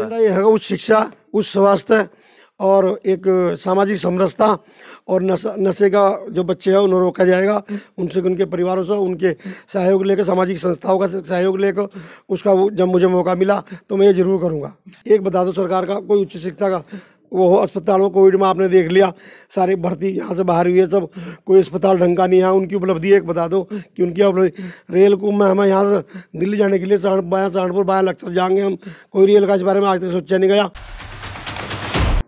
लगता है ये है उच्च शिक्षा उच्च स्वास्थ्य और एक सामाजिक समरसता और नशा नशे का जो बच्चे हैं उन्हें रोका जाएगा उनसे उनके परिवारों से उनके सहयोग लेकर सामाजिक संस्थाओं का सहयोग लेकर उसका वो जब मुझे मौका मिला तो मैं ये ज़रूर करूँगा एक बता दो सरकार का कोई उच्च शिक्षा का वो अस्पताल में कोविड में आपने देख लिया सारे भर्ती यहाँ से बाहर हुई है सब कोई अस्पताल ढंग का नहीं है उनकी उपलब्धि एक बता दो कि उनकी उपलब्धि रेल को मैं हमें यहाँ से दिल्ली जाने के लिए बाया सहारनपुर बाया लक्सर जाएंगे हम कोई रेल का इस बारे में आज तक सोचा नहीं गया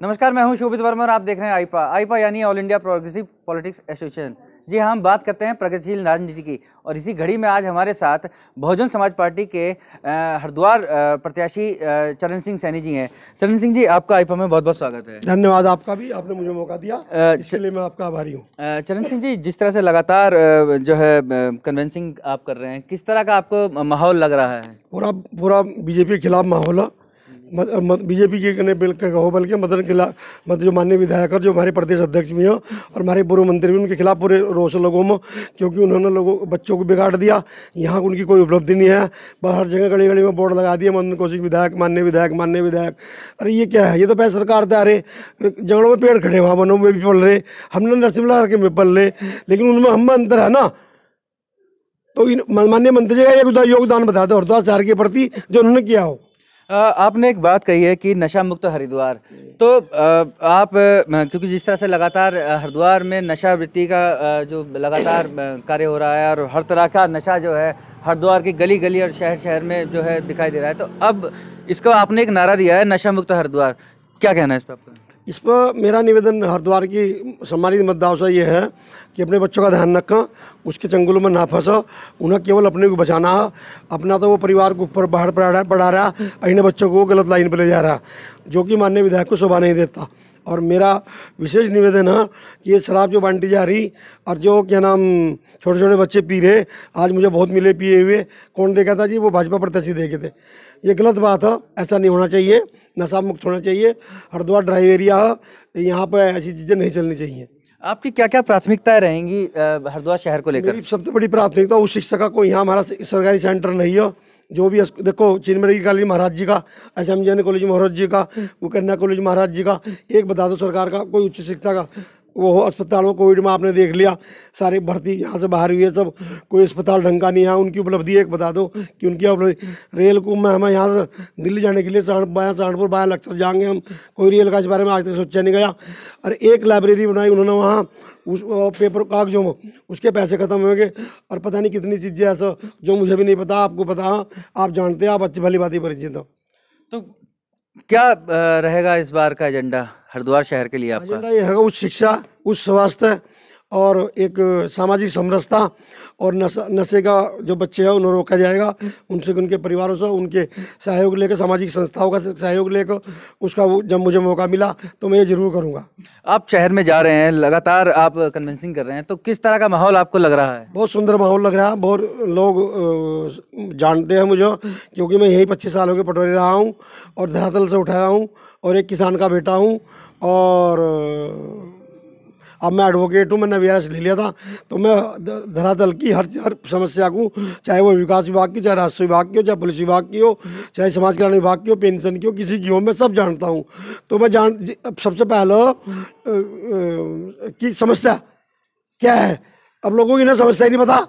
नमस्कार मैं हूँ शोभित वर्मा और आप देख रहे हैं आईपा आईपा यानी all India progressive politics association जी हाँ, हम बात करते हैं प्रगतिशील राजनीति की और इसी घड़ी में आज हमारे साथ बहुजन समाज पार्टी के हरिद्वार प्रत्याशी चरण सिंह सैनी जी हैं चरण सिंह जी आपका आईपा में बहुत बहुत स्वागत है धन्यवाद आपका भी आपने मुझे मौका दिया इसलिए मैं आपका आभारी हूँ चरण सिंह जी जिस तरह से लगातार जो है कन्वेंसिंग आप कर रहे हैं किस तरह का आपको माहौल लग रहा है पूरा पूरा बीजेपी के खिलाफ माहौल है बीजेपी के बिल हो बल्कि मदन खिलाफ मत जो माननीय विधायक और जो हमारे प्रदेश अध्यक्ष भी हैं और हमारे पूर्व मंत्री भी उनके खिलाफ पूरे रोष लोगों में क्योंकि उन्होंने लोगों बच्चों को बिगाड़ दिया यहाँ उनकी कोई उपलब्धि नहीं है हर जगह गड़ी गड़ी में बोर्ड लगा दिया मदन कौशिक विधायक माननीय विधायक माननीय विधायक अरे ये क्या है ये तो पैसे सरकार दे रहे जंगलों में पेड़ खड़े वहाँ वनों में भी पल रहे हमने नरसिमला के में पल रहे लेकिन उनमें हम अंतर है ना तो माननीय मंत्री जी का एक योगदान बता दो हरिद्वार शहर के प्रति जो उन्होंने किया हो आपने एक बात कही है कि नशा मुक्त हरिद्वार तो आप क्योंकि जिस तरह से लगातार हरिद्वार में नशा वृत्ति का जो लगातार कार्य हो रहा है और हर तरह का नशा जो है हरिद्वार की गली गली और शहर शहर में जो है दिखाई दे रहा है तो अब इसको आपने एक नारा दिया है नशा मुक्त हरिद्वार क्या कहना है इस पर आपका इस पर मेरा निवेदन हरिद्वार की सम्मानित मतदाओं से ये है कि अपने बच्चों का ध्यान रखें उसके चंगुलों में ना फंसा उन्हें केवल अपने को बचाना है अपना तो वो परिवार को ऊपर बाहर पढ़ा रहा है अपने बच्चों को गलत लाइन पर ले जा रहा जो कि माननीय विधायक को शोभा नहीं देता और मेरा विशेष निवेदन है कि ये शराब जो बांटी जा रही और जो क्या नाम छोटे छोटे बच्चे पी रहे आज मुझे बहुत मिले पिए हुए कौन देखा था जी वो भाजपा प्रत्याशी देखे थे ये गलत बात है ऐसा नहीं होना चाहिए नशा मुक्त होना चाहिए हरिद्वार ड्राइव एरिया है यहाँ पर ऐसी चीज़ें नहीं चलनी चाहिए आपकी क्या क्या प्राथमिकताएं रहेंगी हरिद्वार शहर को लेकर सबसे बड़ी प्राथमिकता उस शिक्षक को यहाँ हमारा सरकारी सेंटर नहीं हो जो भी देखो चिन्मरी कॉलेज महाराज जी का S M college Maharaj ji का वो कन्या कॉलेज महाराज जी का एक बता दो सरकार का कोई उच्च शिक्षा का वो अस्पताल में कोविड में आपने देख लिया सारे भर्ती यहाँ से बाहर हुई है सब कोई अस्पताल ढंग का नहीं है उनकी उपलब्धि एक बता दो कि उनकी रेल को मैं हमें यहाँ से दिल्ली जाने के लिए सहार बाया सहारनपुर बाया लक्सर जाएंगे हम कोई रेल का इस बारे में आज तक सोचा नहीं गया और एक लाइब्रेरी बनाई उन्होंने वहाँ उस पेपर कागजों में उसके पैसे ख़त्म होंगे और पता नहीं कितनी चीज़ें ऐसा जो मुझे भी नहीं पता आपको पता आप जानते हैं आप अच्छी भली बात ही परिचित हो तो क्या रहेगा इस बार का एजेंडा हरिद्वार शहर के लिए आपका एजेंडा ये है उच्च शिक्षा उच्च स्वास्थ्य और एक सामाजिक समरसता और नशा नशे का जो बच्चे हैं उन्हें रोका जाएगा उनसे उनके परिवारों से उनके सहयोग लेकर सामाजिक संस्थाओं का सहयोग लेकर उसका वो जब मुझे मौका मिला तो मैं ये ज़रूर करूँगा आप शहर में जा रहे हैं लगातार आप कन्वेंसिंग कर रहे हैं तो किस तरह का माहौल आपको लग रहा है बहुत सुंदर माहौल लग रहा है बहुत लोग जानते हैं मुझे क्योंकि मैं यही पच्चीस सालों के पटोरे रहा हूँ और धरातल से उठाया हूँ और एक किसान का बेटा हूँ और अब मैं एडवोकेट हूँ मैंने वी ले लिया था तो मैं धरातल की हर हर समस्या को चाहे वो विकास विभाग की चाहे राजस्व विभाग की हो चाहे पुलिस विभाग की हो चाहे समाज कल्याण विभाग की हो पेंशन की हो किसी की हो मैं सब जानता हूँ तो मैं जान सबसे पहले की समस्या क्या है अब लोगों की ना समस्या ही नहीं पता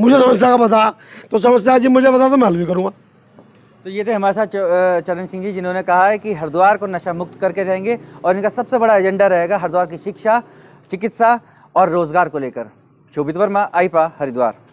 मुझे समस्या का पता तो समस्या जी मुझे पता तो मैं हल भी करूँगा तो ये थे हमारे साथ चरण सिंह जी जिन्होंने कहा है कि हरिद्वार को नशा मुक्त करके रहेंगे और इनका सबसे बड़ा एजेंडा रहेगा हरिद्वार की शिक्षा चिकित्सा और रोजगार को लेकर शोभित वर्मा आईपा हरिद्वार